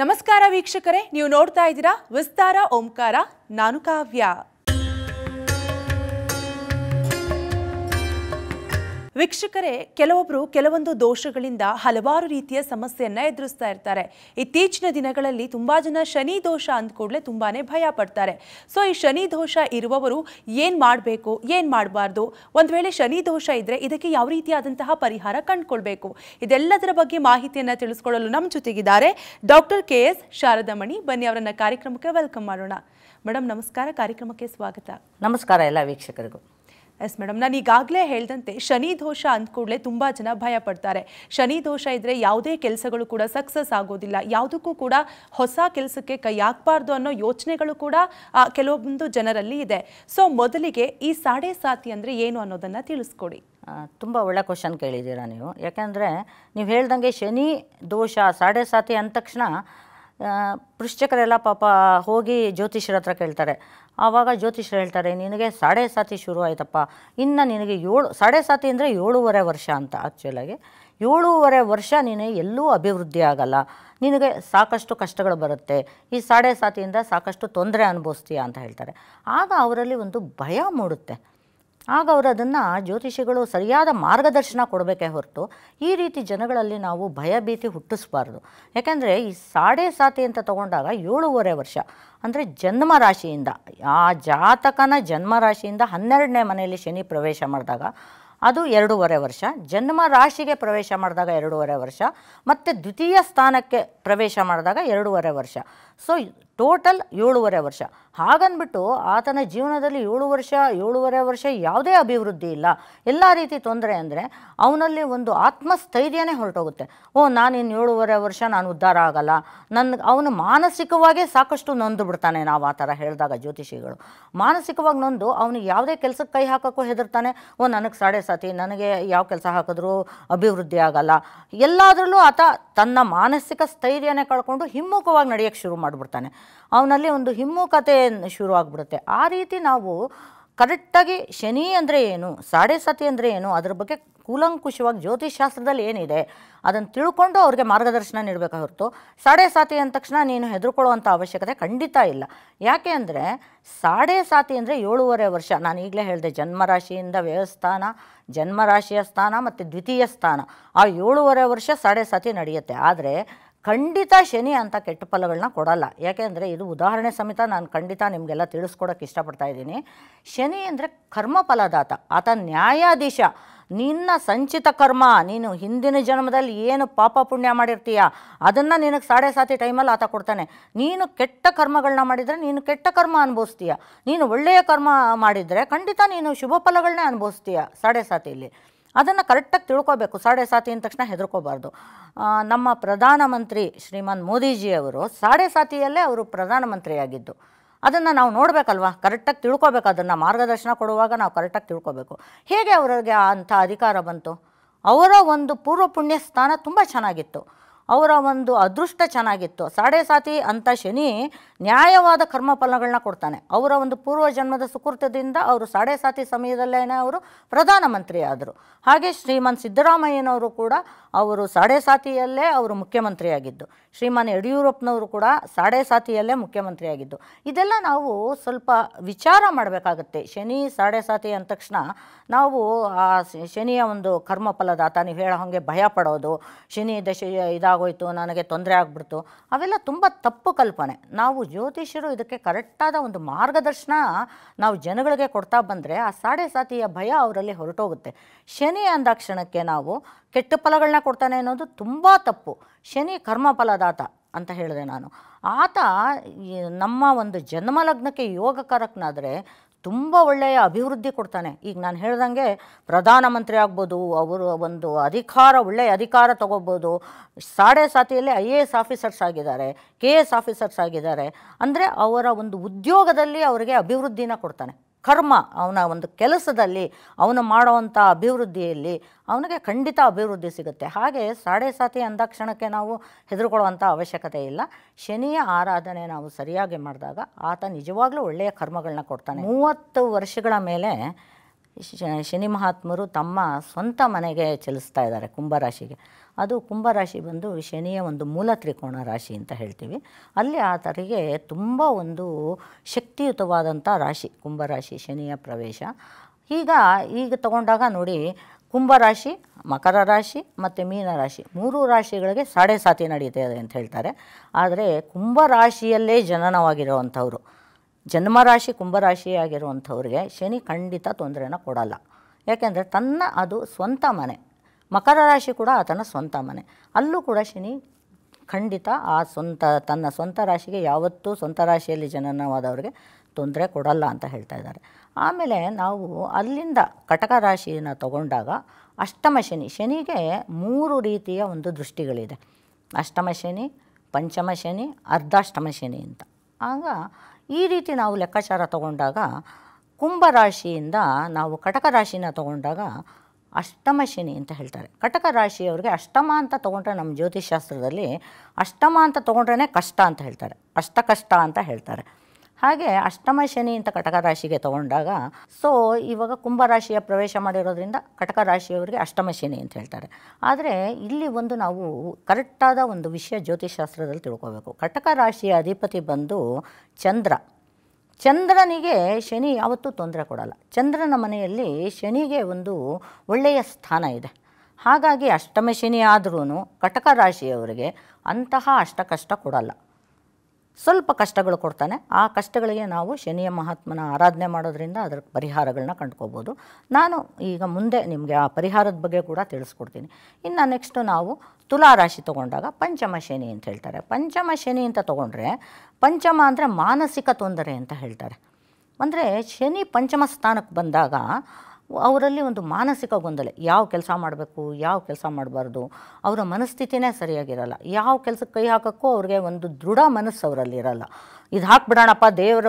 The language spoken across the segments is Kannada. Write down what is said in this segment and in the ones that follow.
ನಮಸ್ಕಾರ ವೀಕ್ಷಕರೇ ನೀವು ನೋಡ್ತಾ ಇದ್ದೀರಾ ವಿಸ್ತಾರ ಓಂಕಾರ ನಾನು ಕಾವ್ಯ ವೀಕ್ಷಕರೇ ಕೆಲವೊಬ್ಬರು ಕೆಲವೊಂದು ದೋಷಗಳಿಂದ ಹಲವಾರು ರೀತಿಯ ಸಮಸ್ಯೆಯನ್ನು ಎದುರಿಸ್ತಾ ಇರ್ತಾರೆ ಇತ್ತೀಚಿನ ದಿನಗಳಲ್ಲಿ ತುಂಬಾ ಜನ ಶನಿ ದೋಷ ಕೂಡಲೇ ತುಂಬಾನೇ ಭಯ ಪಡ್ತಾರೆ ಸೊ ಈ ಶನಿ ದೋಷ ಇರುವವರು ಏನು ಮಾಡಬೇಕು ಏನು ಮಾಡಬಾರ್ದು ಒಂದು ವೇಳೆ ಶನಿ ದೋಷ ಇದ್ರೆ ಇದಕ್ಕೆ ಯಾವ ರೀತಿಯಾದಂತಹ ಪರಿಹಾರ ಕಂಡುಕೊಳ್ಬೇಕು ಇದೆಲ್ಲದರ ಬಗ್ಗೆ ಮಾಹಿತಿಯನ್ನು ತಿಳಿಸ್ಕೊಳ್ಳಲು ನಮ್ಮ ಜೊತೆಗಿದ್ದಾರೆ ಡಾಕ್ಟರ್ ಕೆ ಎಸ್ ಶಾರದಾಮಣಿ ಬನ್ನಿ ಅವರನ್ನು ಕಾರ್ಯಕ್ರಮಕ್ಕೆ ವೆಲ್ಕಮ್ ಮಾಡೋಣ ಮೇಡಮ್ ನಮಸ್ಕಾರ ಕಾರ್ಯಕ್ರಮಕ್ಕೆ ಸ್ವಾಗತ ನಮಸ್ಕಾರ ಎಲ್ಲ ವೀಕ್ಷಕರಿಗೂ ಎಸ್ ಮೇಡಮ್ ನಾನು ಈಗಾಗಲೇ ಹೇಳಿದಂತೆ ಶನಿ ದೋಷ ಅಂದ ಕೂಡಲೇ ತುಂಬ ಜನ ಭಯ ಪಡ್ತಾರೆ ಶನಿ ದೋಷ ಇದ್ರೆ ಯಾವುದೇ ಕೆಲಸಗಳು ಕೂಡ ಸಕ್ಸಸ್ ಆಗೋದಿಲ್ಲ ಯಾವುದಕ್ಕೂ ಕೂಡ ಹೊಸ ಕೆಲಸಕ್ಕೆ ಕೈ ಹಾಕಬಾರ್ದು ಅನ್ನೋ ಯೋಚನೆಗಳು ಕೂಡ ಕೆಲವೊಂದು ಜನರಲ್ಲಿ ಇದೆ ಸೊ ಮೊದಲಿಗೆ ಈ ಸಾಡೆ ಸಾತಿ ಅಂದರೆ ಏನು ಅನ್ನೋದನ್ನು ತಿಳಿಸ್ಕೊಡಿ ತುಂಬ ಒಳ್ಳೆ ಕ್ವಶನ್ ಕೇಳಿದ್ದೀರಾ ನೀವು ಯಾಕೆಂದರೆ ನೀವು ಹೇಳ್ದಂಗೆ ಶನಿ ದೋಷ ಸಾಡೆ ಸಾತಿ ಅಂದ ತಕ್ಷಣ ಪೃಶ್ಚಕರೆಲ್ಲ ಪಾಪ ಹೋಗಿ ಜ್ಯೋತಿಷರ ಹತ್ರ ಕೇಳ್ತಾರೆ ಆವಾಗ ಜ್ಯೋತಿಷರು ಹೇಳ್ತಾರೆ ನಿನಗೆ ಸಾಡೆ ಸಾತಿ ಶುರು ಆಯ್ತಪ್ಪ ಇನ್ನು ನಿನಗೆ ಏಳು ಸಾಡೆ ಸಾತಿ ಅಂದರೆ ಏಳೂವರೆ ವರ್ಷ ಅಂತ ಆ್ಯಕ್ಚುಲಾಗಿ ಏಳೂವರೆ ವರ್ಷ ನೀನು ಎಲ್ಲೂ ಅಭಿವೃದ್ಧಿ ಆಗಲ್ಲ ನಿನಗೆ ಸಾಕಷ್ಟು ಕಷ್ಟಗಳು ಬರುತ್ತೆ ಈ ಸಾಡೆ ಸಾತಿಯಿಂದ ಸಾಕಷ್ಟು ತೊಂದರೆ ಅನುಭವಿಸ್ತೀಯ ಅಂತ ಹೇಳ್ತಾರೆ ಆಗ ಅವರಲ್ಲಿ ಒಂದು ಭಯ ಮೂಡುತ್ತೆ ಆಗ ಅವರು ಅದನ್ನು ಜ್ಯೋತಿಷಿಗಳು ಸರಿಯಾದ ಮಾರ್ಗದರ್ಶನ ಕೊಡಬೇಕೇ ಹೊರತು ಈ ರೀತಿ ಜನಗಳಲ್ಲಿ ನಾವು ಭಯಭೀತಿ ಹುಟ್ಟಿಸ್ಬಾರ್ದು ಯಾಕೆಂದರೆ ಈ ಸಾಡೆ ಸಾತಿ ಅಂತ ತಗೊಂಡಾಗ ಏಳೂವರೆ ವರ್ಷ ಅಂದರೆ ಜನ್ಮ ರಾಶಿಯಿಂದ ಆ ಜಾತಕನ ಜನ್ಮ ರಾಶಿಯಿಂದ ಹನ್ನೆರಡನೇ ಮನೆಯಲ್ಲಿ ಶನಿ ಪ್ರವೇಶ ಮಾಡಿದಾಗ ಅದು ಎರಡೂವರೆ ವರ್ಷ ಜನ್ಮ ರಾಶಿಗೆ ಪ್ರವೇಶ ಮಾಡಿದಾಗ ಎರಡೂವರೆ ವರ್ಷ ಮತ್ತು ದ್ವಿತೀಯ ಸ್ಥಾನಕ್ಕೆ ಪ್ರವೇಶ ಮಾಡಿದಾಗ ಎರಡೂವರೆ ವರ್ಷ ಸೊ ಟೋಟಲ್ ಏಳುವರೆ ವರ್ಷ ಹಾಗನ್ಬಿಟ್ಟು ಆತನ ಜೀವನದಲ್ಲಿ ಏಳು ವರ್ಷ ಏಳುವರೆ ವರ್ಷ ಯಾವುದೇ ಅಭಿವೃದ್ಧಿ ಇಲ್ಲ ಎಲ್ಲ ರೀತಿ ತೊಂದರೆ ಅಂದರೆ ಅವನಲ್ಲಿ ಒಂದು ಆತ್ಮಸ್ಥೈರ್ಯನೇ ಹೊರಟೋಗುತ್ತೆ ಓ ಇನ್ನು ಏಳುವರೆ ವರ್ಷ ನಾನು ಉದ್ಧಾರ ಆಗಲ್ಲ ನನ್ನ ಅವನು ಮಾನಸಿಕವಾಗೇ ಸಾಕಷ್ಟು ನೊಂದು ಬಿಡ್ತಾನೆ ನಾವು ಆ ಥರ ಹೇಳಿದಾಗ ಜ್ಯೋತಿಷಿಗಳು ಮಾನಸಿಕವಾಗಿ ನೊಂದು ಅವನಿಗೆ ಯಾವುದೇ ಕೆಲಸಕ್ಕೆ ಕೈ ಹಾಕೋಕ್ಕೂ ಹೆದರ್ತಾನೆ ಓ ನನಗೆ ಸಾಡೆ ಸಾತಿ ನನಗೆ ಯಾವ ಕೆಲಸ ಹಾಕಿದ್ರೂ ಅಭಿವೃದ್ಧಿ ಆಗಲ್ಲ ಎಲ್ಲಾದರಲ್ಲೂ ಆತ ತನ್ನ ಮಾನಸಿಕ ಸ್ಥೈರ್ಯನೇ ಕಳ್ಕೊಂಡು ಹಿಮ್ಮುಖವಾಗಿ ನಡೆಯೋಕ್ಕೆ ಶುರು ಮಾಡಿಬಿಡ್ತಾನೆ ಅವನಲ್ಲಿ ಒಂದು ಹಿಮ್ಮುಖತೆ ಶುರು ಆಗಿಬಿಡುತ್ತೆ ಆ ರೀತಿ ನಾವು ಕರೆಕ್ಟಾಗಿ ಶನಿ ಅಂದರೆ ಏನು ಸಾಡೆ ಸತಿ ಅಂದರೆ ಏನು ಅದ್ರ ಬಗ್ಗೆ ಕೂಲಂಕುಷವಾಗಿ ಜ್ಯೋತಿಷಾಸ್ತ್ರದಲ್ಲಿ ಏನಿದೆ ಅದನ್ನು ತಿಳ್ಕೊಂಡು ಅವ್ರಿಗೆ ಮಾರ್ಗದರ್ಶನ ನೀಡಬೇಕು ಹೊರತು ಸಾಡೆ ಸಾತಿ ಅಂದ ತಕ್ಷಣ ನೀನು ಹೆದರ್ಕೊಳ್ಳುವಂಥ ಅವಶ್ಯಕತೆ ಖಂಡಿತ ಇಲ್ಲ ಯಾಕೆ ಅಂದರೆ ಸಾಡೆ ಸಾತಿ ಅಂದರೆ ಏಳೂವರೆ ವರ್ಷ ನಾನು ಈಗಲೇ ಹೇಳಿದೆ ಜನ್ಮರಾಶಿಯಿಂದ ವ್ಯವಸ್ಥಾನ ಜನ್ಮರಾಶಿಯ ಸ್ಥಾನ ಮತ್ತು ದ್ವಿತೀಯ ಸ್ಥಾನ ಆ ಏಳುವರೆ ವರ್ಷ ಸಾಡೆ ಸಾತಿ ನಡೆಯುತ್ತೆ ಆದರೆ ಖಂಡಿತ ಶನಿ ಅಂತ ಕೆಟ್ಟ ಫಲಗಳನ್ನ ಕೊಡಲ್ಲ ಯಾಕೆಂದರೆ ಇದು ಉದಾಹರಣೆ ಸಮೇತ ನಾನು ಖಂಡಿತ ನಿಮಗೆಲ್ಲ ತಿಳಿಸ್ಕೊಡೋಕೆ ಇಷ್ಟಪಡ್ತಾ ಇದ್ದೀನಿ ಶನಿ ಅಂದರೆ ಕರ್ಮ ಫಲದಾತ ಆತ ನ್ಯಾಯಾಧೀಶ ನಿನ್ನ ಸಂಚಿತ ಕರ್ಮ ನೀನು ಹಿಂದಿನ ಜನ್ಮದಲ್ಲಿ ಏನು ಪಾಪ ಪುಣ್ಯ ಮಾಡಿರ್ತೀಯ ಅದನ್ನು ನಿನಗೆ ಸಾಡೆ ಸಾತಿ ಟೈಮಲ್ಲಿ ಆತ ಕೊಡ್ತಾನೆ ನೀನು ಕೆಟ್ಟ ಕರ್ಮಗಳನ್ನ ಮಾಡಿದರೆ ನೀನು ಕೆಟ್ಟ ಕರ್ಮ ಅನುಭವಿಸ್ತೀಯ ನೀನು ಒಳ್ಳೆಯ ಕರ್ಮ ಮಾಡಿದರೆ ಖಂಡಿತ ನೀನು ಶುಭ ಫಲಗಳನ್ನೇ ಅನುಭವಿಸ್ತೀಯ ಸಾಡೆ ಸಾತಿಯಲ್ಲಿ ಅದನ್ನು ಕರೆಕ್ಟಾಗಿ ತಿಳ್ಕೋಬೇಕು ಸಾಡೆ ಸಾತಿ ಅಂದ ತಕ್ಷಣ ಹೆದರ್ಕೋಬಾರ್ದು ನಮ್ಮ ಪ್ರಧಾನಮಂತ್ರಿ ಶ್ರೀಮಾನ್ ಮೋದಿಜಿಯವರು ಸಾಡೆ ಸಾತಿಯಲ್ಲೇ ಅವರು ಪ್ರಧಾನಮಂತ್ರಿಯಾಗಿದ್ದು ಅದನ್ನು ನಾವು ನೋಡಬೇಕಲ್ವಾ ಕರೆಕ್ಟಾಗಿ ತಿಳ್ಕೊಬೇಕು ಅದನ್ನು ಮಾರ್ಗದರ್ಶನ ಕೊಡುವಾಗ ನಾವು ಕರೆಕ್ಟಾಗಿ ತಿಳ್ಕೋಬೇಕು ಹೇಗೆ ಅವರಿಗೆ ಅಂಥ ಅಧಿಕಾರ ಬಂತು ಅವರ ಒಂದು ಪೂರ್ವ ಪುಣ್ಯ ಸ್ಥಾನ ತುಂಬ ಚೆನ್ನಾಗಿತ್ತು ಅವರ ಒಂದು ಅದೃಷ್ಟ ಚೆನ್ನಾಗಿತ್ತು ಸಾಡೆ ಸಾತಿ ಅಂತ ಶನಿ ನ್ಯಾಯವಾದ ಕರ್ಮಫಲಗಳನ್ನ ಕೊಡ್ತಾನೆ ಅವರ ಒಂದು ಪೂರ್ವ ಜನ್ಮದ ಸುಕೃತದಿಂದ ಅವರು ಸಾಡೆ ಸಾತಿ ಸಮಯದಲ್ಲೇ ಅವರು ಪ್ರಧಾನಮಂತ್ರಿ ಆದರು ಹಾಗೆ ಶ್ರೀಮಾನ್ ಸಿದ್ದರಾಮಯ್ಯನವರು ಕೂಡ ಅವರು ಸಾಡೆ ಸಾತಿಯಲ್ಲೇ ಅವರು ಮುಖ್ಯಮಂತ್ರಿಯಾಗಿದ್ದು ಶ್ರೀಮಾನ್ ಯಡಿಯೂರಪ್ಪನವರು ಕೂಡ ಸಾಡೆ ಸಾತಿಯಲ್ಲೇ ಮುಖ್ಯಮಂತ್ರಿಯಾಗಿದ್ದು ಇದೆಲ್ಲ ನಾವು ಸ್ವಲ್ಪ ವಿಚಾರ ಮಾಡಬೇಕಾಗತ್ತೆ ಶನಿ ಸಾಡೆ ಸಾತಿ ಅಂದ ತಕ್ಷಣ ನಾವು ಆ ಶನಿಯ ಒಂದು ಕರ್ಮಫಲದಾತ ನೀವು ಹೇಳೋ ಹಾಗೆ ಭಯ ಪಡೋದು ಶನಿ ದಶ ಇದ ಆಗೋಯಿತು ನನಗೆ ತೊಂದರೆ ಆಗಿಬಿಡ್ತು ಅವೆಲ್ಲ ತುಂಬ ತಪ್ಪು ಕಲ್ಪನೆ ನಾವು ಜ್ಯೋತಿಷ್ಯರು ಇದಕ್ಕೆ ಕರೆಕ್ಟಾದ ಒಂದು ಮಾರ್ಗದರ್ಶನ ನಾವು ಜನಗಳಿಗೆ ಕೊಡ್ತಾ ಬಂದರೆ ಆ ಸಾಡೆ ಸಾತಿಯ ಭಯ ಅವರಲ್ಲಿ ಹೊರಟೋಗುತ್ತೆ ಶನಿ ಅಂದಾಕ್ಷಣಕ್ಕೆ ನಾವು ಕೆಟ್ಟ ಫಲಗಳನ್ನ ಕೊಡ್ತಾನೆ ಅನ್ನೋದು ತುಂಬ ತಪ್ಪು ಶನಿ ಕರ್ಮಫಲದಾತ ಅಂತ ಹೇಳಿದೆ ನಾನು ಆತ ನಮ್ಮ ಒಂದು ಜನ್ಮ ಲಗ್ನಕ್ಕೆ ಯೋಗಕಾರಕನಾದರೆ ತುಂಬ ಒಳ್ಳೆಯ ಅಭಿವೃದ್ಧಿ ಕೊಡ್ತಾನೆ ಈಗ ನಾನು ಹೇಳ್ದಂಗೆ ಪ್ರಧಾನಮಂತ್ರಿ ಆಗ್ಬೋದು ಅವರು ಒಂದು ಅಧಿಕಾರ ಒಳ್ಳೆಯ ಅಧಿಕಾರ ತಗೋಬೋದು ಸಾಡೆ ಸಾತಿಯಲ್ಲಿ ಐ ಎ ಎಸ್ ಆಫೀಸರ್ಸ್ ಆಗಿದ್ದಾರೆ ಕೆ ಎ ಎಸ್ ಆಫೀಸರ್ಸ್ ಆಗಿದ್ದಾರೆ ಅಂದರೆ ಅವರ ಒಂದು ಉದ್ಯೋಗದಲ್ಲಿ ಅವರಿಗೆ ಅಭಿವೃದ್ಧಿನ ಕೊಡ್ತಾನೆ ಕರ್ಮ ಅವನ ಒಂದು ಕೆಲಸದಲ್ಲಿ ಅವನು ಮಾಡುವಂಥ ಅಭಿವೃದ್ಧಿಯಲ್ಲಿ ಅವನಿಗೆ ಖಂಡಿತ ಅಭಿವೃದ್ಧಿ ಸಿಗುತ್ತೆ ಹಾಗೆ ಸಾಡೆ ಸಾತಿ ಅಂದಾಕ್ಷಣಕ್ಕೆ ನಾವು ಹೆದರ್ಕೊಳ್ಳುವಂಥ ಅವಶ್ಯಕತೆ ಇಲ್ಲ ಶನಿಯ ಆರಾಧನೆ ನಾವು ಸರಿಯಾಗಿ ಮಾಡಿದಾಗ ಆತ ನಿಜವಾಗ್ಲೂ ಒಳ್ಳೆಯ ಕರ್ಮಗಳನ್ನ ಕೊಡ್ತಾನೆ ಮೂವತ್ತು ವರ್ಷಗಳ ಮೇಲೆ ಶನಿ ಮಹಾತ್ಮರು ತಮ್ಮ ಸ್ವಂತ ಮನೆಗೆ ಚಲಿಸ್ತಾ ಇದ್ದಾರೆ ಕುಂಭರಾಶಿಗೆ ಅದು ಕುಂಭರಾಶಿ ಬಂದು ಶನಿಯ ಒಂದು ಮೂಲ ತ್ರಿಕೋಣ ರಾಶಿ ಅಂತ ಹೇಳ್ತೀವಿ ಅಲ್ಲಿ ಆತರಿಗೆ ತುಂಬ ಒಂದು ಶಕ್ತಿಯುತವಾದಂಥ ರಾಶಿ ಕುಂಭರಾಶಿ ಶನಿಯ ಪ್ರವೇಶ ಈಗ ಈಗ ತಗೊಂಡಾಗ ನೋಡಿ ಕುಂಭರಾಶಿ ಮಕರ ರಾಶಿ ಮತ್ತು ಮೀನರಾಶಿ ಮೂರು ರಾಶಿಗಳಿಗೆ ಸಾಡೆ ಸಾತಿ ನಡೀತಾ ಇದೆ ಅಂತ ಹೇಳ್ತಾರೆ ಆದರೆ ಕುಂಭರಾಶಿಯಲ್ಲೇ ಜನನವಾಗಿರುವಂಥವ್ರು ಜನ್ಮರಾಶಿ ಕುಂಭರಾಶಿಯಾಗಿರುವಂಥವ್ರಿಗೆ ಶನಿ ಖಂಡಿತ ತೊಂದರೆನ ಕೊಡಲ್ಲ ಯಾಕೆಂದರೆ ತನ್ನ ಅದು ಸ್ವಂತ ಮನೆ ಮಕರ ರಾಶಿ ಕೂಡ ಆತನ ಸ್ವಂತ ಮನೆ ಅಲ್ಲೂ ಕೂಡ ಶನಿ ಖಂಡಿತ ಆ ಸ್ವಂತ ತನ್ನ ಸ್ವಂತ ರಾಶಿಗೆ ಯಾವತ್ತೂ ಸ್ವಂತ ರಾಶಿಯಲ್ಲಿ ಜನನವಾದವ್ರಿಗೆ ತೊಂದರೆ ಕೊಡಲ್ಲ ಅಂತ ಹೇಳ್ತಾ ಇದ್ದಾರೆ ಆಮೇಲೆ ನಾವು ಅಲ್ಲಿಂದ ಕಟಕ ರಾಶಿಯನ್ನು ತಗೊಂಡಾಗ ಅಷ್ಟಮ ಶನಿ ಶನಿಗೆ ಮೂರು ರೀತಿಯ ಒಂದು ದೃಷ್ಟಿಗಳಿದೆ ಅಷ್ಟಮ ಶನಿ ಪಂಚಮ ಶನಿ ಅರ್ಧಾಷ್ಟಮ ಶನಿ ಅಂತ ಆಗ ಈ ರೀತಿ ನಾವು ಲೆಕ್ಕಾಚಾರ ತಗೊಂಡಾಗ ಕುಂಭರಾಶಿಯಿಂದ ನಾವು ಕಟಕ ರಾಶಿನ ತಗೊಂಡಾಗ ಅಷ್ಟಮ ಶನಿ ಅಂತ ಹೇಳ್ತಾರೆ ಕಟಕ ರಾಶಿಯವ್ರಿಗೆ ಅಷ್ಟಮ ಅಂತ ತೊಗೊಂಡ್ರೆ ನಮ್ಮ ಶಾಸ್ತ್ರದಲ್ಲಿ ಅಷ್ಟಮ ಅಂತ ತೊಗೊಂಡ್ರೇ ಕಷ್ಟ ಅಂತ ಹೇಳ್ತಾರೆ ಅಷ್ಟ ಕಷ್ಟ ಅಂತ ಹೇಳ್ತಾರೆ ಹಾಗೆ ಅಷ್ಟಮ ಶನಿ ಅಂತ ಕಟಕ ರಾಶಿಗೆ ತಗೊಂಡಾಗ ಸೊ ಇವಾಗ ಕುಂಭರಾಶಿಯ ಪ್ರವೇಶ ಮಾಡಿರೋದ್ರಿಂದ ಕಟಕ ರಾಶಿಯವರಿಗೆ ಅಷ್ಟಮ ಶನಿ ಅಂತ ಹೇಳ್ತಾರೆ ಆದರೆ ಇಲ್ಲಿ ಒಂದು ನಾವು ಕರೆಕ್ಟಾದ ಒಂದು ವಿಷಯ ಜ್ಯೋತಿಷಾಸ್ತ್ರದಲ್ಲಿ ತಿಳ್ಕೊಬೇಕು ಕಟಕ ರಾಶಿಯ ಅಧಿಪತಿ ಬಂದು ಚಂದ್ರ ಚಂದ್ರನಿಗೆ ಶನಿ ಯಾವತ್ತೂ ತೊಂದರೆ ಕೊಡಲ್ಲ ಚಂದ್ರನ ಮನೆಯಲ್ಲಿ ಶನಿಗೆ ಒಂದು ಒಳ್ಳೆಯ ಸ್ಥಾನ ಇದೆ ಹಾಗಾಗಿ ಅಷ್ಟಮ ಶನಿ ಆದ್ರೂ ಕಟಕ ರಾಶಿಯವರಿಗೆ ಅಂತಹ ಅಷ್ಟಕಷ್ಟ ಕೊಡಲ್ಲ ಸ್ವಲ್ಪ ಕಷ್ಟಗಳು ಕೊಡ್ತಾನೆ ಆ ಕಷ್ಟಗಳಿಗೆ ನಾವು ಶನಿಯ ಮಹಾತ್ಮನ ಆರಾಧನೆ ಮಾಡೋದ್ರಿಂದ ಅದರ ಪರಿಹಾರಗಳನ್ನ ಕಂಡುಕೋಬೋದು ನಾನು ಈಗ ಮುಂದೆ ನಿಮಗೆ ಆ ಪರಿಹಾರದ ಬಗ್ಗೆ ಕೂಡ ತಿಳಿಸ್ಕೊಡ್ತೀನಿ ಇನ್ನು ನೆಕ್ಸ್ಟು ನಾವು ತುಲಾ ರಾಶಿ ತೊಗೊಂಡಾಗ ಪಂಚಮ ಶನಿ ಅಂತ ಹೇಳ್ತಾರೆ ಪಂಚಮ ಶನಿ ಅಂತ ತೊಗೊಂಡ್ರೆ ಪಂಚಮ ಅಂದರೆ ಮಾನಸಿಕ ತೊಂದರೆ ಅಂತ ಹೇಳ್ತಾರೆ ಅಂದರೆ ಶನಿ ಪಂಚಮ ಸ್ಥಾನಕ್ಕೆ ಬಂದಾಗ ಅವರಲ್ಲಿ ಒಂದು ಮಾನಸಿಕ ಗೊಂದಲ ಯಾವ ಕೆಲಸ ಮಾಡಬೇಕು ಯಾವ ಕೆಲಸ ಮಾಡಬಾರ್ದು ಅವರ ಮನಸ್ಥಿತಿನೇ ಸರಿಯಾಗಿರಲ್ಲ ಯಾವ ಕೆಲಸಕ್ಕೆ ಕೈ ಹಾಕೋಕ್ಕೂ ಅವ್ರಿಗೆ ಒಂದು ದೃಢ ಮನಸ್ಸು ಅವರಲ್ಲಿ ಇರಲ್ಲ ಇದು ಹಾಕ್ಬಿಡೋಣಪ್ಪ ದೇವರ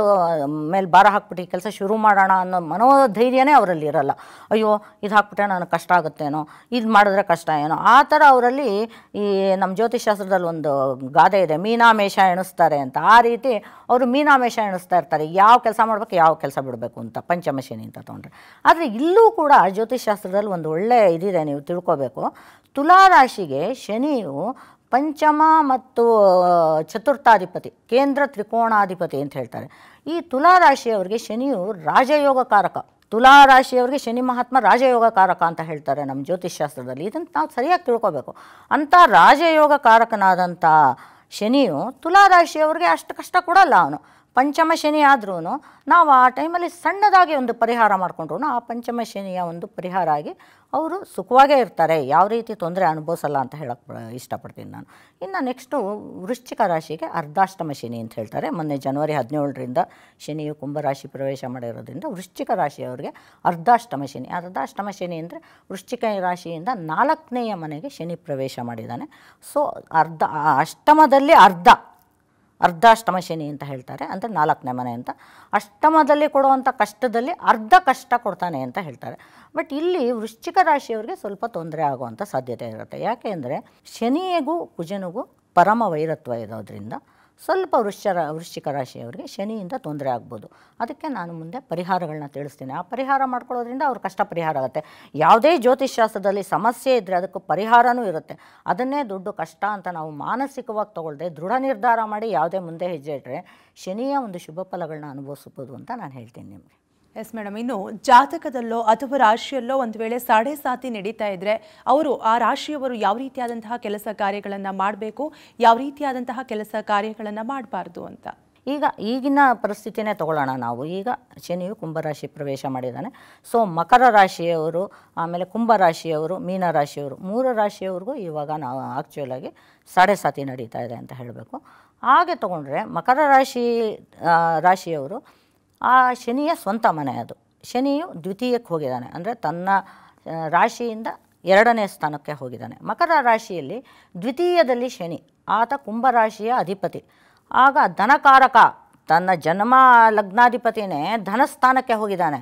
ಮೇಲೆ ಭಾರ ಹಾಕ್ಬಿಟ್ಟು ಈ ಕೆಲಸ ಶುರು ಮಾಡೋಣ ಅನ್ನೋ ಮನೋಧೈರ್ಯನೇ ಅವರಲ್ಲಿ ಇರಲ್ಲ ಅಯ್ಯೋ ಇದು ಹಾಕ್ಬಿಟ್ಟೆ ನನಗೆ ಕಷ್ಟ ಆಗುತ್ತೇನೋ ಇದು ಮಾಡಿದ್ರೆ ಕಷ್ಟ ಏನೋ ಆ ಥರ ಅವರಲ್ಲಿ ಈ ನಮ್ಮ ಜ್ಯೋತಿಷ್ ಶಾಸ್ತ್ರದಲ್ಲಿ ಒಂದು ಗಾದೆ ಇದೆ ಮೀನಾಮೇಷ ಎಣಿಸ್ತಾರೆ ಅಂತ ಆ ರೀತಿ ಅವರು ಮೀನಾಮೇಶ ಎಣಿಸ್ತಾ ಇರ್ತಾರೆ ಯಾವ ಕೆಲಸ ಮಾಡಬೇಕು ಯಾವ ಕೆಲಸ ಬಿಡಬೇಕು ಅಂತ ಶನಿ ಅಂತ ತೊಗೊಂಡ್ರೆ ಆದರೆ ಇಲ್ಲೂ ಕೂಡ ಶಾಸ್ತ್ರದಲ್ಲಿ ಒಂದು ಒಳ್ಳೆಯ ಇದಿದೆ ನೀವು ತಿಳ್ಕೋಬೇಕು ತುಲಾರಾಶಿಗೆ ಶನಿಯು ಪಂಚಮ ಮತ್ತು ಚತುರ್ಥಾಧಿಪತಿ ಕೇಂದ್ರ ತ್ರಿಕೋಣಾಧಿಪತಿ ಅಂತ ಹೇಳ್ತಾರೆ ಈ ತುಲಾರಾಶಿಯವರಿಗೆ ಶನಿಯು ರಾಜಯೋಗಕಾರಕ ತುಲಾರಾಶಿಯವರಿಗೆ ಶನಿ ಮಹಾತ್ಮ ರಾಜಯೋಗಕಾರಕ ಅಂತ ಹೇಳ್ತಾರೆ ನಮ್ಮ ಜ್ಯೋತಿಷ್ ಶಾಸ್ತ್ರದಲ್ಲಿ ಇದನ್ನು ನಾವು ಸರಿಯಾಗಿ ತಿಳ್ಕೋಬೇಕು ಅಂಥ ರಾಜಯೋಗಕಾರಕನಾದಂಥ ಶನಿಯು ತುಲಾರಾಶಿಯವರಿಗೆ ಅಷ್ಟು ಕಷ್ಟ ಕೊಡಲ್ಲ ಅವನು ಪಂಚಮ ಶನಿ ಆದ್ರೂ ನಾವು ಆ ಟೈಮಲ್ಲಿ ಸಣ್ಣದಾಗಿ ಒಂದು ಪರಿಹಾರ ಮಾಡಿಕೊಂಡ್ರು ಆ ಪಂಚಮ ಶನಿಯ ಒಂದು ಪರಿಹಾರ ಆಗಿ ಅವರು ಸುಖವಾಗೇ ಇರ್ತಾರೆ ಯಾವ ರೀತಿ ತೊಂದರೆ ಅನುಭವಿಸಲ್ಲ ಅಂತ ಹೇಳಕ್ಕೆ ಇಷ್ಟಪಡ್ತೀನಿ ನಾನು ಇನ್ನು ನೆಕ್ಸ್ಟು ವೃಶ್ಚಿಕ ರಾಶಿಗೆ ಅರ್ಧಾಷ್ಟಮ ಶನಿ ಅಂತ ಹೇಳ್ತಾರೆ ಮೊನ್ನೆ ಜನವರಿ ಹದಿನೇಳರಿಂದ ಶನಿಯು ಕುಂಭರಾಶಿ ಪ್ರವೇಶ ಮಾಡಿರೋದ್ರಿಂದ ವೃಶ್ಚಿಕ ರಾಶಿಯವರಿಗೆ ಅರ್ಧಾಷ್ಟಮ ಶನಿ ಅರ್ಧಾಷ್ಟಮ ಶನಿ ಅಂದರೆ ವೃಶ್ಚಿಕ ರಾಶಿಯಿಂದ ನಾಲ್ಕನೆಯ ಮನೆಗೆ ಶನಿ ಪ್ರವೇಶ ಮಾಡಿದ್ದಾನೆ ಸೊ ಅರ್ಧ ಅಷ್ಟಮದಲ್ಲಿ ಅರ್ಧ ಅರ್ಧಾಷ್ಟಮ ಶನಿ ಅಂತ ಹೇಳ್ತಾರೆ ಅಂದರೆ ನಾಲ್ಕನೇ ಮನೆ ಅಂತ ಅಷ್ಟಮದಲ್ಲಿ ಕೊಡುವಂಥ ಕಷ್ಟದಲ್ಲಿ ಅರ್ಧ ಕಷ್ಟ ಕೊಡ್ತಾನೆ ಅಂತ ಹೇಳ್ತಾರೆ ಬಟ್ ಇಲ್ಲಿ ವೃಶ್ಚಿಕ ರಾಶಿಯವರಿಗೆ ಸ್ವಲ್ಪ ತೊಂದರೆ ಆಗುವಂಥ ಸಾಧ್ಯತೆ ಇರುತ್ತೆ ಯಾಕೆ ಅಂದರೆ ಶನಿಗೂ ಕುಜನಿಗೂ ಪರಮ ವೈರತ್ವ ಇರೋದ್ರಿಂದ ಸ್ವಲ್ಪ ವೃಶ್ಚರ ವೃಶ್ಚಿಕ ರಾಶಿಯವರಿಗೆ ಶನಿಯಿಂದ ತೊಂದರೆ ಆಗ್ಬೋದು ಅದಕ್ಕೆ ನಾನು ಮುಂದೆ ಪರಿಹಾರಗಳನ್ನ ತಿಳಿಸ್ತೀನಿ ಆ ಪರಿಹಾರ ಮಾಡ್ಕೊಳ್ಳೋದ್ರಿಂದ ಅವ್ರ ಕಷ್ಟ ಪರಿಹಾರ ಆಗುತ್ತೆ ಯಾವುದೇ ಜ್ಯೋತಿಷ್ಶಾಸ್ತ್ರದಲ್ಲಿ ಸಮಸ್ಯೆ ಇದ್ದರೆ ಅದಕ್ಕೂ ಪರಿಹಾರನೂ ಇರುತ್ತೆ ಅದನ್ನೇ ದುಡ್ಡು ಕಷ್ಟ ಅಂತ ನಾವು ಮಾನಸಿಕವಾಗಿ ತಗೊಳ್ಳದೆ ದೃಢ ನಿರ್ಧಾರ ಮಾಡಿ ಯಾವುದೇ ಮುಂದೆ ಹೆಜ್ಜೆ ಇಟ್ಟರೆ ಶನಿಯ ಒಂದು ಶುಭ ಫಲಗಳನ್ನ ಅನುಭವಿಸ್ಬೋದು ಅಂತ ನಾನು ಹೇಳ್ತೀನಿ ನಿಮಗೆ ಎಸ್ ಮೇಡಮ್ ಇನ್ನು ಜಾತಕದಲ್ಲೋ ಅಥವಾ ರಾಶಿಯಲ್ಲೋ ಒಂದು ವೇಳೆ ಸಾಡೆ ಸಾತಿ ನಡೀತಾ ಇದ್ರೆ ಅವರು ಆ ರಾಶಿಯವರು ಯಾವ ರೀತಿಯಾದಂತಹ ಕೆಲಸ ಕಾರ್ಯಗಳನ್ನು ಮಾಡಬೇಕು ಯಾವ ರೀತಿಯಾದಂತಹ ಕೆಲಸ ಕಾರ್ಯಗಳನ್ನು ಮಾಡಬಾರ್ದು ಅಂತ ಈಗ ಈಗಿನ ಪರಿಸ್ಥಿತಿನೇ ತಗೊಳ್ಳೋಣ ನಾವು ಈಗ ಶನಿಯು ಕುಂಭರಾಶಿ ಪ್ರವೇಶ ಮಾಡಿದ್ದಾನೆ ಸೊ ಮಕರ ರಾಶಿಯವರು ಆಮೇಲೆ ಕುಂಭರಾಶಿಯವರು ಮೀನರಾಶಿಯವರು ಮೂರು ರಾಶಿಯವ್ರಿಗೂ ಇವಾಗ ನಾವು ಆ್ಯಕ್ಚುಲಾಗಿ ಸಾಡೆ ಸಾತಿ ನಡೀತಾ ಇದೆ ಅಂತ ಹೇಳಬೇಕು ಹಾಗೆ ತಗೊಂಡ್ರೆ ಮಕರ ರಾಶಿ ರಾಶಿಯವರು ಆ ಶನಿಯ ಸ್ವಂತ ಮನೆ ಅದು ಶನಿಯು ದ್ವಿತೀಯಕ್ಕೆ ಹೋಗಿದ್ದಾನೆ ಅಂದರೆ ತನ್ನ ರಾಶಿಯಿಂದ ಎರಡನೇ ಸ್ಥಾನಕ್ಕೆ ಹೋಗಿದ್ದಾನೆ ಮಕರ ರಾಶಿಯಲ್ಲಿ ದ್ವಿತೀಯದಲ್ಲಿ ಶನಿ ಆತ ಕುಂಭರಾಶಿಯ ಅಧಿಪತಿ ಆಗ ಧನಕಾರಕ ತನ್ನ ಜನ್ಮ ಲಗ್ನಾಧಿಪತಿನೇ ಧನಸ್ಥಾನಕ್ಕೆ ಹೋಗಿದ್ದಾನೆ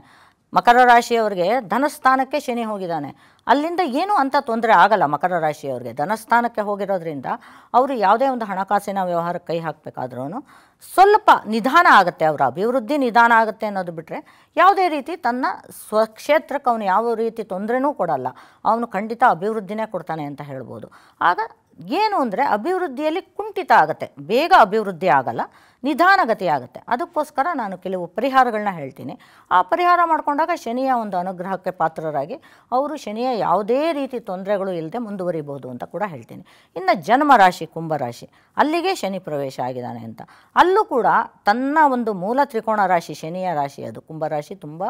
ಮಕರ ರಾಶಿಯವರಿಗೆ ಧನಸ್ಥಾನಕ್ಕೆ ಶನಿ ಹೋಗಿದ್ದಾನೆ ಅಲ್ಲಿಂದ ಏನೂ ಅಂತ ತೊಂದರೆ ಆಗಲ್ಲ ಮಕರ ರಾಶಿಯವರಿಗೆ ಧನಸ್ಥಾನಕ್ಕೆ ಹೋಗಿರೋದ್ರಿಂದ ಅವರು ಯಾವುದೇ ಒಂದು ಹಣಕಾಸಿನ ವ್ಯವಹಾರ ಕೈ ಹಾಕಬೇಕಾದ್ರೂ ಸ್ವಲ್ಪ ನಿಧಾನ ಆಗುತ್ತೆ ಅವರ ಅಭಿವೃದ್ಧಿ ನಿಧಾನ ಆಗುತ್ತೆ ಅನ್ನೋದು ಬಿಟ್ಟರೆ ಯಾವುದೇ ರೀತಿ ತನ್ನ ಸ್ವಕ್ಷೇತ್ರಕ್ಕೆ ಅವನು ಯಾವ ರೀತಿ ತೊಂದರೆನೂ ಕೊಡಲ್ಲ ಅವನು ಖಂಡಿತ ಅಭಿವೃದ್ಧಿನೇ ಕೊಡ್ತಾನೆ ಅಂತ ಹೇಳ್ಬೋದು ಆಗ ಏನು ಅಂದರೆ ಅಭಿವೃದ್ಧಿಯಲ್ಲಿ ಕುಂಠಿತ ಆಗುತ್ತೆ ಬೇಗ ಅಭಿವೃದ್ಧಿ ಆಗಲ್ಲ ನಿಧಾನಗತಿ ಆಗುತ್ತೆ ಅದಕ್ಕೋಸ್ಕರ ನಾನು ಕೆಲವು ಪರಿಹಾರಗಳನ್ನ ಹೇಳ್ತೀನಿ ಆ ಪರಿಹಾರ ಮಾಡಿಕೊಂಡಾಗ ಶನಿಯ ಒಂದು ಅನುಗ್ರಹಕ್ಕೆ ಪಾತ್ರರಾಗಿ ಅವರು ಶನಿಯ ಯಾವುದೇ ರೀತಿ ತೊಂದರೆಗಳು ಇಲ್ಲದೆ ಮುಂದುವರಿಬೋದು ಅಂತ ಕೂಡ ಹೇಳ್ತೀನಿ ಇನ್ನು ಜನ್ಮರಾಶಿ ಕುಂಭರಾಶಿ ಅಲ್ಲಿಗೆ ಶನಿ ಪ್ರವೇಶ ಆಗಿದ್ದಾನೆ ಅಂತ ಅಲ್ಲೂ ಕೂಡ ತನ್ನ ಒಂದು ಮೂಲ ತ್ರಿಕೋಣ ರಾಶಿ ಶನಿಯ ರಾಶಿ ಅದು ಕುಂಭರಾಶಿ ತುಂಬ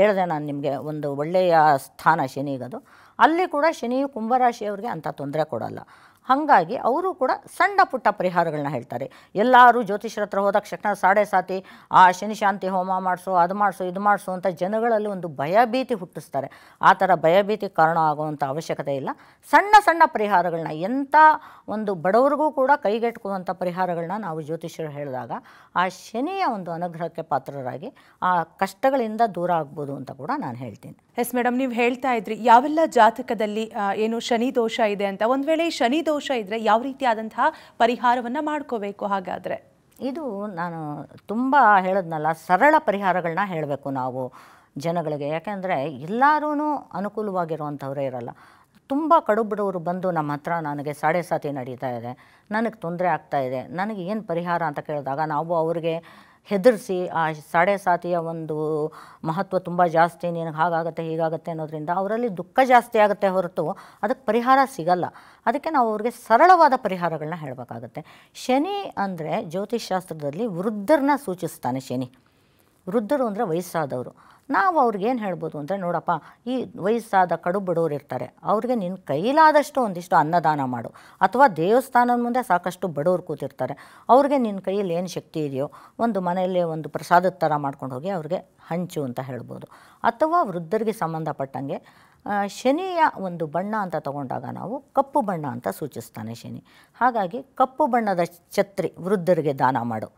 ಹೇಳಿದೆ ನಾನು ನಿಮಗೆ ಒಂದು ಒಳ್ಳೆಯ ಸ್ಥಾನ ಶನಿಗದು ಅಲ್ಲಿ ಕೂಡ ಶನಿಯು ಕುಂಭರಾಶಿಯವರಿಗೆ ಅಂಥ ತೊಂದರೆ ಕೊಡಲ್ಲ ಹಾಗಾಗಿ ಅವರು ಕೂಡ ಸಣ್ಣ ಪುಟ್ಟ ಪರಿಹಾರಗಳನ್ನ ಹೇಳ್ತಾರೆ ಎಲ್ಲರೂ ಜ್ಯೋತಿಷರ ಹತ್ರ ಹೋದ ಕ್ಷಣ ಸಾಡೆ ಸಾತಿ ಆ ಶನಿಶಾಂತಿ ಹೋಮ ಮಾಡಿಸೋ ಅದು ಮಾಡಿಸು ಇದು ಮಾಡಿಸು ಅಂತ ಜನಗಳಲ್ಲಿ ಒಂದು ಭಯಭೀತಿ ಹುಟ್ಟಿಸ್ತಾರೆ ಆ ಥರ ಭಯಭೀತಿ ಕಾರಣ ಆಗುವಂಥ ಅವಶ್ಯಕತೆ ಇಲ್ಲ ಸಣ್ಣ ಸಣ್ಣ ಪರಿಹಾರಗಳನ್ನ ಎಂಥ ಒಂದು ಬಡವರಿಗೂ ಕೂಡ ಕೈಗೆಟುಕುವಂಥ ಪರಿಹಾರಗಳನ್ನ ನಾವು ಜ್ಯೋತಿಷರು ಹೇಳಿದಾಗ ಆ ಶನಿಯ ಒಂದು ಅನುಗ್ರಹಕ್ಕೆ ಪಾತ್ರರಾಗಿ ಆ ಕಷ್ಟಗಳಿಂದ ದೂರ ಆಗ್ಬೋದು ಅಂತ ಕೂಡ ನಾನು ಹೇಳ್ತೀನಿ ಎಸ್ ಮೇಡಮ್ ನೀವು ಹೇಳ್ತಾ ಇದ್ರಿ ಯಾವೆಲ್ಲ ಜಾತಕದಲ್ಲಿ ಏನು ಶನಿ ದೋಷ ಇದೆ ಅಂತ ಒಂದು ವೇಳೆ ಶನಿ ದೋಷ ದೋಷ ಇದ್ದರೆ ಯಾವ ರೀತಿಯಾದಂತಹ ಪರಿಹಾರವನ್ನ ಮಾಡ್ಕೋಬೇಕು ಹಾಗಾದ್ರೆ ಇದು ನಾನು ತುಂಬ ಹೇಳದ್ನಲ್ಲ ಸರಳ ಪರಿಹಾರಗಳನ್ನ ಹೇಳಬೇಕು ನಾವು ಜನಗಳಿಗೆ ಯಾಕೆಂದರೆ ಎಲ್ಲರೂ ಅನುಕೂಲವಾಗಿರುವಂಥವ್ರೇ ಇರಲ್ಲ ತುಂಬ ಕಡುಬಡವರು ಬಂದು ನಮ್ಮ ಹತ್ರ ನನಗೆ ಸಾಡೆ ಸಾತಿ ನಡೀತಾ ಇದೆ ನನಗೆ ತೊಂದರೆ ಆಗ್ತಾ ಇದೆ ನನಗೆ ಏನು ಪರಿಹಾರ ಅಂತ ಕೇಳಿದಾಗ ನಾವು ಅವರಿಗೆ ಹೆದರಿಸಿ ಆ ಸಾಡೆ ಸಾತಿಯ ಒಂದು ಮಹತ್ವ ತುಂಬ ಜಾಸ್ತಿ ನಿನಗೆ ಹಾಗಾಗತ್ತೆ ಹೀಗಾಗುತ್ತೆ ಅನ್ನೋದರಿಂದ ಅವರಲ್ಲಿ ದುಃಖ ಜಾಸ್ತಿ ಆಗುತ್ತೆ ಹೊರತು ಅದಕ್ಕೆ ಪರಿಹಾರ ಸಿಗಲ್ಲ ಅದಕ್ಕೆ ನಾವು ಅವ್ರಿಗೆ ಸರಳವಾದ ಪರಿಹಾರಗಳನ್ನ ಹೇಳಬೇಕಾಗತ್ತೆ ಶನಿ ಅಂದರೆ ಜ್ಯೋತಿಷ್ ಶಾಸ್ತ್ರದಲ್ಲಿ ವೃದ್ಧರನ್ನ ಸೂಚಿಸ್ತಾನೆ ಶನಿ ವೃದ್ಧರು ಅಂದರೆ ವಯಸ್ಸಾದವರು ನಾವು ಅವ್ರಿಗೇನು ಹೇಳ್ಬೋದು ಅಂದರೆ ನೋಡಪ್ಪ ಈ ವಯಸ್ಸಾದ ಕಡು ಬಡವರು ಇರ್ತಾರೆ ಅವ್ರಿಗೆ ನಿನ್ನ ಕೈಲಾದಷ್ಟು ಒಂದಿಷ್ಟು ಅನ್ನದಾನ ಮಾಡು ಅಥವಾ ದೇವಸ್ಥಾನದ ಮುಂದೆ ಸಾಕಷ್ಟು ಬಡವರು ಕೂತಿರ್ತಾರೆ ಅವ್ರಿಗೆ ನಿನ್ನ ಕೈಯಲ್ಲಿ ಏನು ಶಕ್ತಿ ಇದೆಯೋ ಒಂದು ಮನೆಯಲ್ಲೇ ಒಂದು ಪ್ರಸಾದದ ಥರ ಮಾಡ್ಕೊಂಡು ಹೋಗಿ ಅವ್ರಿಗೆ ಹಂಚು ಅಂತ ಹೇಳ್ಬೋದು ಅಥವಾ ವೃದ್ಧರಿಗೆ ಸಂಬಂಧಪಟ್ಟಂಗೆ ಶನಿಯ ಒಂದು ಬಣ್ಣ ಅಂತ ತಗೊಂಡಾಗ ನಾವು ಕಪ್ಪು ಬಣ್ಣ ಅಂತ ಸೂಚಿಸ್ತಾನೆ ಶನಿ ಹಾಗಾಗಿ ಕಪ್ಪು ಬಣ್ಣದ ಛತ್ರಿ ವೃದ್ಧರಿಗೆ ದಾನ ಮಾಡು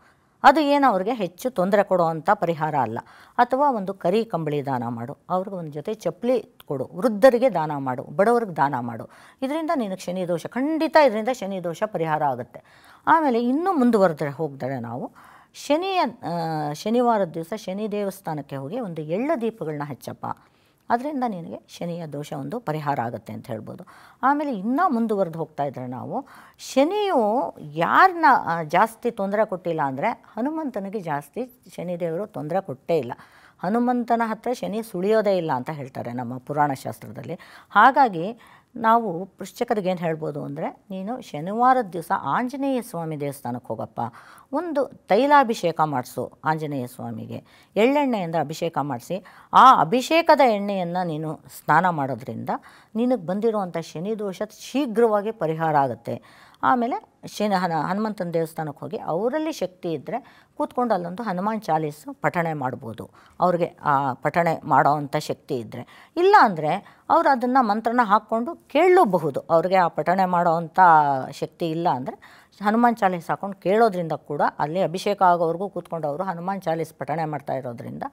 ಅದು ಏನು ಅವ್ರಿಗೆ ಹೆಚ್ಚು ತೊಂದರೆ ಕೊಡೋ ಪರಿಹಾರ ಅಲ್ಲ ಅಥವಾ ಒಂದು ಕರಿ ಕಂಬಳಿ ದಾನ ಮಾಡು ಅವ್ರಿಗೆ ಒಂದು ಜೊತೆ ಚಪ್ಪಲಿ ಕೊಡು ವೃದ್ಧರಿಗೆ ದಾನ ಮಾಡು ಬಡವ್ರಿಗೆ ದಾನ ಮಾಡು ಇದರಿಂದ ನಿನಗೆ ಶನಿ ದೋಷ ಖಂಡಿತ ಇದರಿಂದ ಶನಿ ದೋಷ ಪರಿಹಾರ ಆಗುತ್ತೆ ಆಮೇಲೆ ಇನ್ನೂ ಮುಂದುವರೆದ್ರೆ ಹೋಗ್ತಾರೆ ನಾವು ಶನಿಯ ಶನಿವಾರದ ದಿವಸ ಶನಿ ದೇವಸ್ಥಾನಕ್ಕೆ ಹೋಗಿ ಒಂದು ಎಳ್ಳ ದೀಪಗಳನ್ನ ಹಚ್ಚಪ್ಪ ಅದರಿಂದ ನಿನಗೆ ಶನಿಯ ದೋಷ ಒಂದು ಪರಿಹಾರ ಆಗುತ್ತೆ ಅಂತ ಹೇಳ್ಬೋದು ಆಮೇಲೆ ಇನ್ನೂ ಮುಂದುವರೆದು ಹೋಗ್ತಾ ಇದ್ರೆ ನಾವು ಶನಿಯು ಯಾರನ್ನ ಜಾಸ್ತಿ ತೊಂದರೆ ಕೊಟ್ಟಿಲ್ಲ ಅಂದರೆ ಹನುಮಂತನಿಗೆ ಜಾಸ್ತಿ ಶನಿದೇವರು ತೊಂದರೆ ಕೊಟ್ಟೇ ಇಲ್ಲ ಹನುಮಂತನ ಹತ್ರ ಶನಿ ಸುಳಿಯೋದೇ ಇಲ್ಲ ಅಂತ ಹೇಳ್ತಾರೆ ನಮ್ಮ ಪುರಾಣ ಶಾಸ್ತ್ರದಲ್ಲಿ ಹಾಗಾಗಿ ನಾವು ಏನು ಹೇಳ್ಬೋದು ಅಂದರೆ ನೀನು ಶನಿವಾರದ ದಿವಸ ಆಂಜನೇಯ ಸ್ವಾಮಿ ದೇವಸ್ಥಾನಕ್ಕೆ ಹೋಗಪ್ಪ ಒಂದು ತೈಲಾಭಿಷೇಕ ಮಾಡಿಸು ಆಂಜನೇಯ ಸ್ವಾಮಿಗೆ ಎಳ್ಳೆಣ್ಣೆಯಿಂದ ಅಭಿಷೇಕ ಮಾಡಿಸಿ ಆ ಅಭಿಷೇಕದ ಎಣ್ಣೆಯನ್ನು ನೀನು ಸ್ನಾನ ಮಾಡೋದ್ರಿಂದ ನಿನಗೆ ಬಂದಿರುವಂಥ ಶನಿ ದೋಷ ಶೀಘ್ರವಾಗಿ ಪರಿಹಾರ ಆಗುತ್ತೆ ಆಮೇಲೆ ಶನಿ ಹನ ಹನುಮಂತನ ದೇವಸ್ಥಾನಕ್ಕೆ ಹೋಗಿ ಅವರಲ್ಲಿ ಶಕ್ತಿ ಇದ್ದರೆ ಕೂತ್ಕೊಂಡು ಅಲ್ಲೊಂದು ಹನುಮಾನ್ ಚಾಲೀಸು ಪಠಣೆ ಮಾಡ್ಬೋದು ಅವ್ರಿಗೆ ಆ ಪಠಣೆ ಮಾಡೋ ಅಂಥ ಶಕ್ತಿ ಇದ್ದರೆ ಇಲ್ಲ ಅಂದರೆ ಅವರು ಅದನ್ನು ಮಂತ್ರನ ಹಾಕ್ಕೊಂಡು ಕೇಳಬಹುದು ಅವ್ರಿಗೆ ಆ ಪಠಣೆ ಮಾಡೋ ಅಂಥ ಶಕ್ತಿ ಇಲ್ಲ ಅಂದರೆ ಹನುಮಾನ್ ಚಾಲೀಸ್ ಹಾಕೊಂಡು ಕೇಳೋದ್ರಿಂದ ಕೂಡ ಅಲ್ಲಿ ಅಭಿಷೇಕ ಆಗೋವರೆಗೂ ಕೂತ್ಕೊಂಡು ಅವರು ಹನುಮಾನ್ ಚಾಲೀಸ್ ಪಠಣೆ ಮಾಡ್ತಾ ಇರೋದ್ರಿಂದ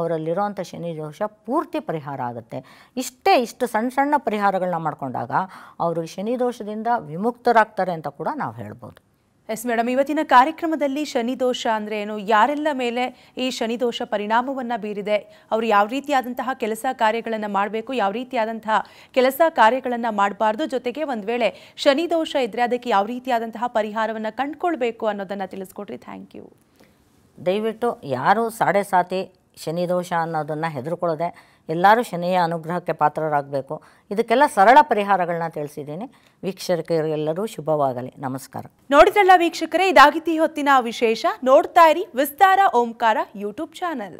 ಅವರಲ್ಲಿರೋವಂಥ ಶನಿ ದೋಷ ಪೂರ್ತಿ ಪರಿಹಾರ ಆಗುತ್ತೆ ಇಷ್ಟೇ ಇಷ್ಟು ಸಣ್ಣ ಸಣ್ಣ ಪರಿಹಾರಗಳನ್ನ ಮಾಡಿಕೊಂಡಾಗ ಅವರು ಶನಿ ದೋಷದಿಂದ ವಿಮುಕ್ತರಾಗ್ತಾರೆ ಅಂತ ಕೂಡ ನಾವು ಹೇಳ್ಬೋದು ಎಸ್ ಮೇಡಮ್ ಇವತ್ತಿನ ಕಾರ್ಯಕ್ರಮದಲ್ಲಿ ಶನಿದೋಷ ಅಂದರೆ ಏನು ಯಾರೆಲ್ಲ ಮೇಲೆ ಈ ಶನಿದೋಷ ಪರಿಣಾಮವನ್ನು ಬೀರಿದೆ ಅವರು ಯಾವ ರೀತಿಯಾದಂತಹ ಕೆಲಸ ಕಾರ್ಯಗಳನ್ನು ಮಾಡಬೇಕು ಯಾವ ರೀತಿಯಾದಂತಹ ಕೆಲಸ ಕಾರ್ಯಗಳನ್ನು ಮಾಡಬಾರ್ದು ಜೊತೆಗೆ ಒಂದು ವೇಳೆ ಶನಿದೋಷ ಇದ್ದರೆ ಅದಕ್ಕೆ ಯಾವ ರೀತಿಯಾದಂತಹ ಪರಿಹಾರವನ್ನು ಕಂಡುಕೊಳ್ಬೇಕು ಅನ್ನೋದನ್ನು ತಿಳಿಸ್ಕೊಟ್ರಿ ಥ್ಯಾಂಕ್ ಯು ದಯವಿಟ್ಟು ಯಾರು ಸಾಡೆ ಸಾತಿ ಶನಿದೋಷ ಅನ್ನೋದನ್ನು ಹೆದರ್ಕೊಳ್ಳೋದೆ ಎಲ್ಲರೂ ಶನಿಯ ಅನುಗ್ರಹಕ್ಕೆ ಪಾತ್ರರಾಗಬೇಕು ಇದಕ್ಕೆಲ್ಲ ಸರಳ ಪರಿಹಾರಗಳನ್ನ ತಿಳಿಸಿದ್ದೀನಿ ವೀಕ್ಷಕರಿಗೆಲ್ಲರೂ ಶುಭವಾಗಲಿ ನಮಸ್ಕಾರ ನೋಡಿದ್ರಲ್ಲ ವೀಕ್ಷಕರೇ ಇದಾಗಿತಿ ಹೊತ್ತಿನ ವಿಶೇಷ ನೋಡ್ತಾ ಇರಿ ವಿಸ್ತಾರ ಓಂಕಾರ ಯೂಟ್ಯೂಬ್ ಚಾನಲ್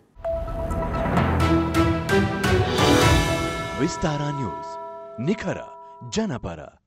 ವಿಸ್ತಾರ ನ್ಯೂಸ್ ನಿಖರ ಜನಪರ